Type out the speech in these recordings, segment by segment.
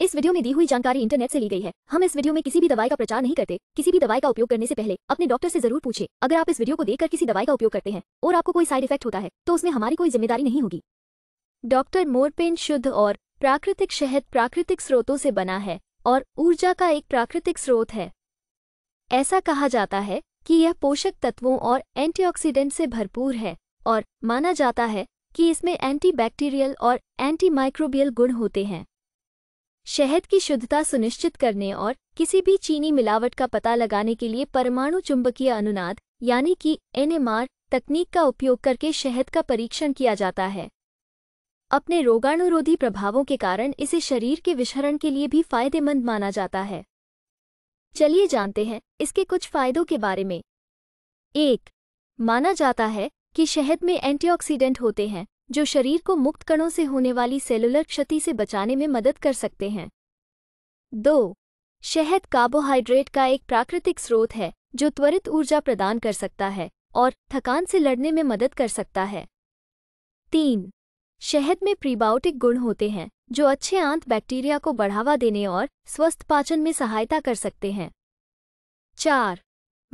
इस वीडियो में दी हुई जानकारी इंटरनेट से ली गई है हम इस वीडियो में किसी भी दवाई का प्रचार नहीं करते किसी भी दवाई का उपयोग करने से पहले अपने डॉक्टर से जरूर पूछे अगर आप इस वीडियो को देखकर किसी दवाई का उपयोग करते हैं और आपको कोई साइड इफेक्ट होता है तो उसमें हमारी कोई जिम्मेदारी नहीं होगी डॉक्टर मोरपेन शुद्ध और प्राकृतिक शहद प्राकृतिक स्रोतों से बना है और ऊर्जा का एक प्राकृतिक स्रोत है ऐसा कहा जाता है कि यह पोषक तत्वों और एंटीऑक्सीडेंट से भरपूर है और माना जाता है कि इसमें एंटीबैक्टीरियल और एंटीमाइक्रोबियल गुण होते हैं शहद की शुद्धता सुनिश्चित करने और किसी भी चीनी मिलावट का पता लगाने के लिए परमाणु चुंबकीय अनुनाद यानी कि एनएमआर तकनीक का उपयोग करके शहद का परीक्षण किया जाता है अपने रोगाणुरोधी प्रभावों के कारण इसे शरीर के विषहरण के लिए भी फायदेमंद माना जाता है चलिए जानते हैं इसके कुछ फायदों के बारे में एक माना जाता है कि शहद में एंटीऑक्सीडेंट होते हैं जो शरीर को मुक्त कणों से होने वाली सेलुलर क्षति से बचाने में मदद कर सकते हैं दो शहद कार्बोहाइड्रेट का एक प्राकृतिक स्रोत है जो त्वरित ऊर्जा प्रदान कर सकता है और थकान से लड़ने में मदद कर सकता है तीन शहद में प्रीबायोटिक गुण होते हैं जो अच्छे आंत बैक्टीरिया को बढ़ावा देने और स्वस्थ पाचन में सहायता कर सकते हैं चार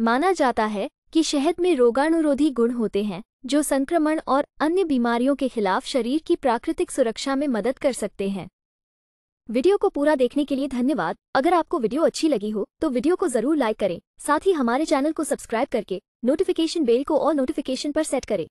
माना जाता है कि शहद में रोगाणुरोधी गुण होते हैं जो संक्रमण और अन्य बीमारियों के खिलाफ शरीर की प्राकृतिक सुरक्षा में मदद कर सकते हैं वीडियो को पूरा देखने के लिए धन्यवाद अगर आपको वीडियो अच्छी लगी हो तो वीडियो को जरूर लाइक करें साथ ही हमारे चैनल को सब्सक्राइब करके नोटिफिकेशन बेल को और नोटिफिकेशन पर सेट करें